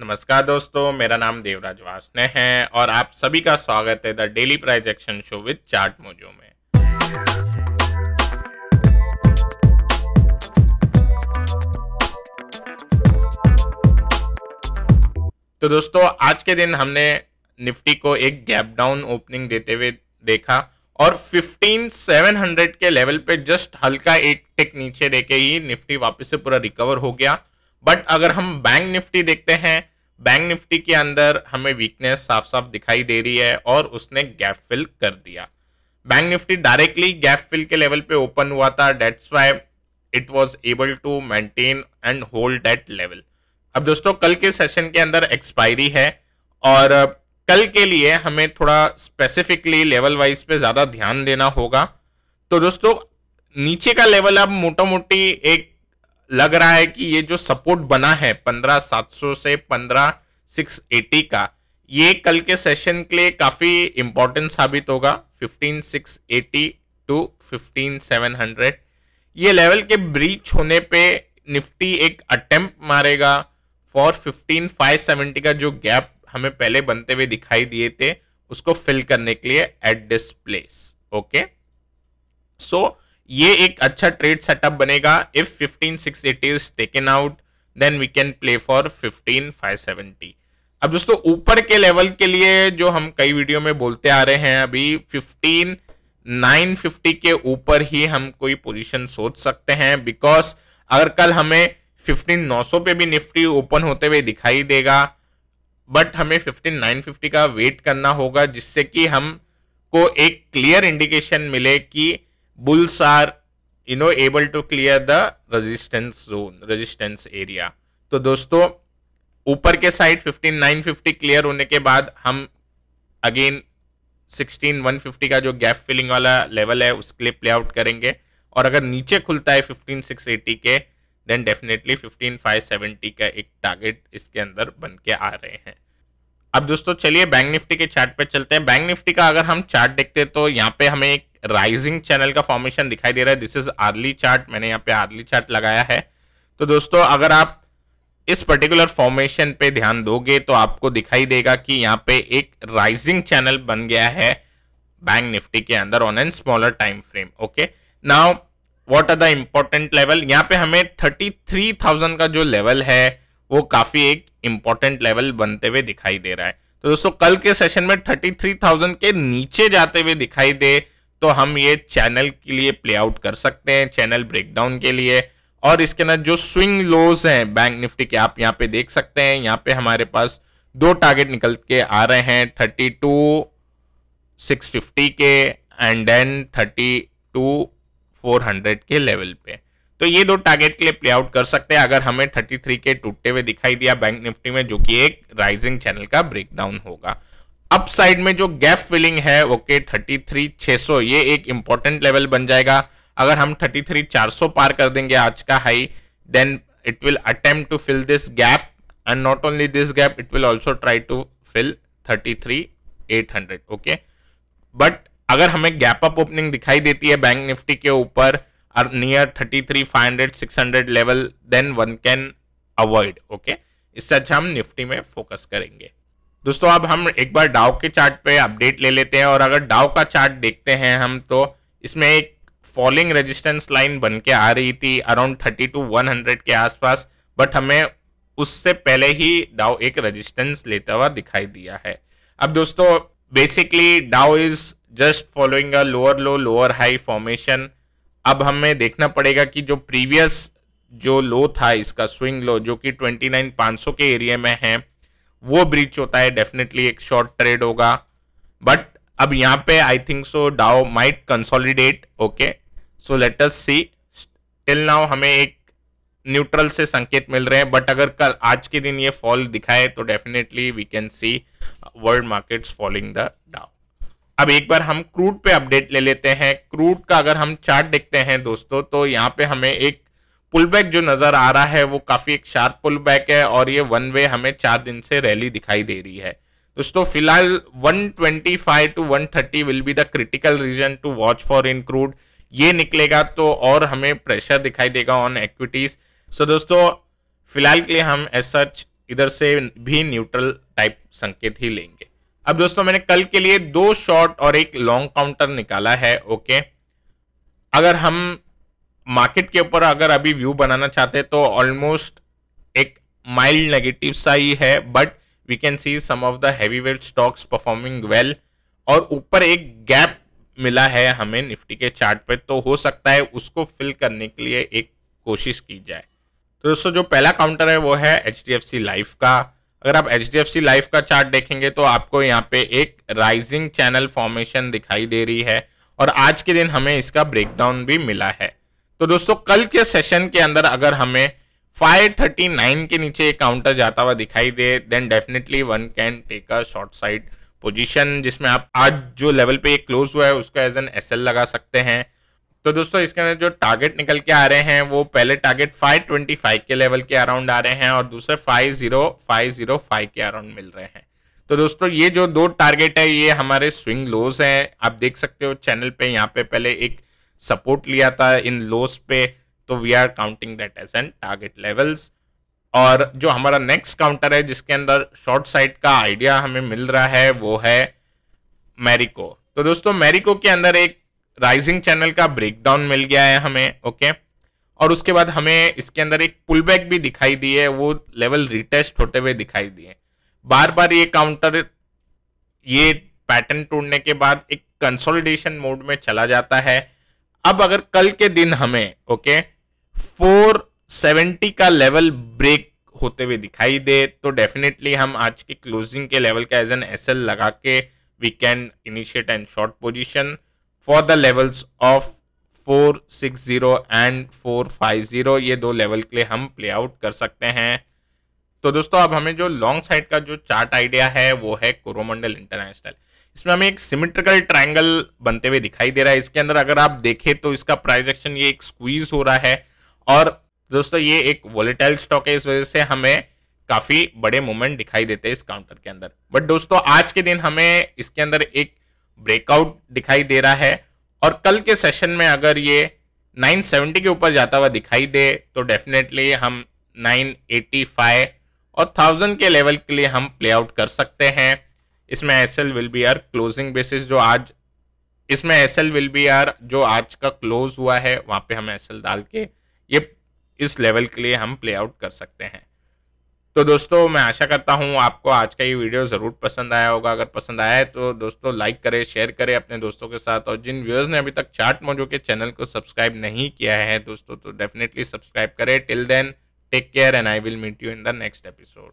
नमस्कार दोस्तों मेरा नाम देवराज वासने है और आप सभी का स्वागत है the daily price action show with Chart Mojo में तो दोस्तों आज के दिन हमने निफ्टी को एक गैप डाउन ओपनिंग देते हुए देखा और 15700 के लेवल पे जस्ट हल्का एक टिक नीचे देके ही निफ्टी वापस से पूरा रिकवर हो गया बट अगर हम बैंक निफ्टी देखते हैं बैंक निफ्टी के अंदर हमें वीकनेस साफ साफ दिखाई दे रही है और उसने गैप फिल कर दिया bank Nifty directly gap fill के लेवल पे ओपन हुआ था that's why it was able to maintain and hold that level अब दोस्तों कल के सेशन के अंदर एक्सपायरी है और कल के लिए हमें थोड़ा स्पेसिफिकली लेवल वाइज पे ज़्यादा ध्यान देना होगा तो दोस्तों नीचे का लेवल अब मोटा मोटी एक लग रहा है कि ये जो सपोर्ट बना है पंद्रह सात सौ से पंद्रह सिक्स एटी का ये कल के सेशन के लिए काफ़ी इम्पोर्टेंट साबित होगा fifteen six eighty to fifteen seven hundred ये लेवल के ब्रीच होने पे निफ्टी एक अटेम्प्ट मारेगा फॉर फिफ्टीन फाइव सेवेंटी का जो गैप हमें पहले बनते हुए दिखाई दिए थे उसको फिल करने के लिए at this place okay so ये एक अच्छा ट्रेड सेटअप बनेगा if fifteen six eighty is taken out then we can play for fifteen five seventy अब दोस्तों ऊपर के लेवल के लिए जो हम कई वीडियो में बोलते आ रहे हैं अभी फिफ्टीन नाइन फिफ्टी के ऊपर ही हम कोई पोजीशन सोच सकते हैं बिकॉज अगर कल हमें फिफ्टीन नौ सौ पे भी निफ्टी ओपन होते हुए दिखाई देगा बट हमें फिफ्टीन नाइन फिफ्टी का वेट करना होगा जिससे कि हम को एक क्लियर इंडिकेशन मिले कि bulls are you know able to clear the resistance zone resistance area तो दोस्तों ऊपर के साइड 15950 क्लियर होने के बाद हम अगेन 16150 का जो गैप फिलिंग वाला लेवल है उसके लिए प्ले आउट करेंगे और अगर नीचे खुलता है 15680 के देन डेफिनेटली 15570 का एक टारगेट इसके अंदर बन के आ रहे हैं अब दोस्तों चलिए बैंक निफ्टी के चार्ट पे चलते हैं बैंक निफ्टी का अगर हम चार्ट देखते हैं तो यहाँ पे हमें एक राइजिंग चैनल का फॉर्मेशन दिखाई दे रहा है दिस इज आर्ली चार्ट मैंने यहाँ पे आर्ली चार्ट लगाया है तो दोस्तों अगर आप इस पर्टिकुलर फॉर्मेशन पे ध्यान दोगे तो आपको दिखाई देगा कि यहाँ पे एक राइजिंग चैनल बन गया है बैंक निफ्टी के अंदर on an smaller time frame okay now what are the important level यहाँ पे हमें थर्टी थ्री थाउजेंड का जो लेवल है वो काफ़ी एक इम्पोर्टेंट लेवल बनते हुए दिखाई दे रहा है तो दोस्तों कल के सेशन में थर्टी थ्री थाउजेंड के नीचे जाते हुए दिखाई दे तो हम ये चैनल के लिए प्ले आउट कर सकते हैं चैनल ब्रेकडाउन के लिए और इसके अंदर जो स्विंग लोज हैं बैंक निफ्टी के आप यहाँ पे देख सकते हैं यहाँ पे हमारे पास दो टारगेट निकल के आ रहे हैं थर्टी टू सिक्स फिफ्टी के and then thirty two four hundred के लेवल पे तो ये दो टारगेट के लिए प्ले आउट कर सकते हैं अगर हमें थर्टी थ्री के टूटते हुए दिखाई दिया बैंक निफ्टी में जो कि एक राइजिंग चैनल का ब्रेकडाउन होगा अप साइड में जो गैप फिलिंग है ओके थर्टी थ्री छह सौ ये एक इंपॉर्टेंट लेवल बन जाएगा अगर हम थर्टी थ्री चार सौ पार कर देंगे आज का high then it will to fill this gap and not only this gap it will also try to fill thirty three eight hundred okay but अगर हमें गैप अप ओपनिंग दिखाई देती है बैंक निफ्टी के ऊपर और near hundred six hundred level then one can avoid okay इससे अच्छा हम निफ्टी में फोकस करेंगे दोस्तों अब हम एक बार डाव के चार्ट पे अपडेट ले लेते हैं और अगर डाव का चार्ट देखते हैं हम तो इसमें एक फॉलिंग रेजिस्टेंस लाइन बन के आ रही थी around thirty two one hundred के आसपास बट हमें उससे पहले ही डाओ एक रेजिस्टेंस लेता हुआ दिखाई दिया है अब दोस्तों basically Dow is just following a lower low lower high formation अब हमें देखना पड़ेगा कि जो प्रीवियस जो लो था इसका स्विंग लो जो कि ट्वेंटी नाइन पाँच सौ के एरिया में है वो ब्रीच होता है डेफिनेटली एक शॉर्ट ट्रेड होगा बट अब यहाँ पे I think so Dow might consolidate okay so let us see till now हमें एक न्यूट्रल से संकेत मिल रहे हैं बट अगर कल आज के दिन ये फॉल दिखाए तो definitely we can see world markets following the Dow अब एक बार हम क्रूड पे अपडेट ले लेते हैं क्रूड का अगर हम चार्ट देखते हैं दोस्तों तो यहाँ पे हमें एक पुल बैक जो नज़र आ रहा है वो काफ़ी एक शार्प पुल बैक है और ये वन वे हमें चार दिन से रैली दिखाई दे रही है दोस्तों फिलहाल 125 to 130 will be the critical region to watch for in crude ये निकलेगा तो और हमें प्रेशर दिखाई देगा ऑन एक्विटीज़ सो दोस्तों फिलहाल के लिए हम एज सच इधर से भी न्यूट्रल टाइप संकेत ही लेंगे अब दोस्तों मैंने कल के लिए दो शॉर्ट और एक लॉन्ग काउंटर निकाला है ओके अगर हम मार्केट के ऊपर अगर अभी व्यू बनाना चाहते हैं तो ऑलमोस्ट एक माइल्ड नेगेटिव सा ही है but we can see some of the heavy weight stocks performing well और ऊपर एक गैप मिला है हमें निफ्टी के चार्ट पे तो हो सकता है उसको फिल करने के लिए एक कोशिश की जाए तो दोस्तों जो पहला काउंटर है वो है H D F C Life का अगर आप H D F C Life का चार्ट देखेंगे तो आपको यहाँ पे एक राइजिंग चैनल फॉर्मेशन दिखाई दे रही है और आज के दिन हमें इसका ब्रेकडाउन भी मिला है तो दोस्तों कल के सेशन के अंदर अगर हमें 539 के नीचे काउंटर जाता हुआ दिखाई दे then definitely one can take a short side position जिसमें आप आज जो लेवल पे क्लोज हुआ है उसका एज एन एस लगा सकते हैं तो दोस्तों इसके अंदर जो टारगेट निकल के आ रहे हैं वो पहले टारगेट 525 के लेवल के अराउंड आ रहे हैं और दूसरे 50505 के अराउंड मिल रहे हैं तो दोस्तों ये जो दो टारगेट है ये हमारे स्विंग लोज हैं आप देख सकते हो चैनल पे यहाँ पे पहले एक सपोर्ट लिया था इन लोस पे तो we are counting that as an target levels और जो हमारा नेक्स्ट काउंटर है जिसके अंदर शॉर्ट साइड का आइडिया हमें मिल रहा है वो है मैरिको तो दोस्तों मैरिको के अंदर एक राइजिंग चैनल का ब्रेकडाउन मिल गया है हमें ओके और उसके बाद हमें इसके अंदर एक पुल बैक भी दिखाई दी है वो लेवल रिटेस्ट होते हुए दिखाई दिए बार बार ये काउंटर ये पैटर्न टूटने के बाद एक कंसोलिडेशन मोड में चला जाता है अब अगर कल के दिन हमें ओके फोर सेवेंटी का लेवल ब्रेक होते हुए दिखाई दे तो डेफिनेटली हम आज के क्लोजिंग के लेवल का एज एन एस एल लगा के we can initiate and short position for the levels of four six zero and four five zero ये दो लेवल के लिए हम प्ले आउट कर सकते हैं तो दोस्तों अब हमें जो लॉन्ग साइड का जो चार्ट आइडिया है वो है कोरोमंडल इंटरनेशनल इसमें हमें एक सिमेट्रिकल ट्रायंगल बनते हुए दिखाई दे रहा है इसके अंदर अगर आप देखें तो इसका प्राइजेक्शन ये एक स्क्वीज हो रहा है और दोस्तों ये एक वॉलेटाइल स्टॉक है इस वजह से हमें काफ़ी बड़े मूवमेंट दिखाई देते हैं इस काउंटर के अंदर बट दोस्तों आज के दिन हमें इसके अंदर एक ब्रेकआउट दिखाई दे रहा है और कल के सेशन में अगर ये 970 के ऊपर जाता हुआ दिखाई दे तो डेफिनेटली हम 985 और थाउजेंड के लेवल के लिए हम प्ले आउट कर सकते हैं इसमें S L will be our closing basis जो आज इसमें S L will be our जो आज का क्लोज हुआ है वहाँ पे हम एस एल डाल के ये इस लेवल के लिए हम प्ले आउट कर सकते हैं तो दोस्तों मैं आशा करता हूँ आपको आज का ये वीडियो ज़रूर पसंद आया होगा अगर पसंद आया है तो दोस्तों लाइक करें शेयर करें अपने दोस्तों के साथ और जिन व्यूअर्स ने अभी तक चार्ट मोजो के चैनल को सब्सक्राइब नहीं किया है दोस्तों तो डेफिनेटली सब्सक्राइब करें till then Take care, and I will meet you in the next episode.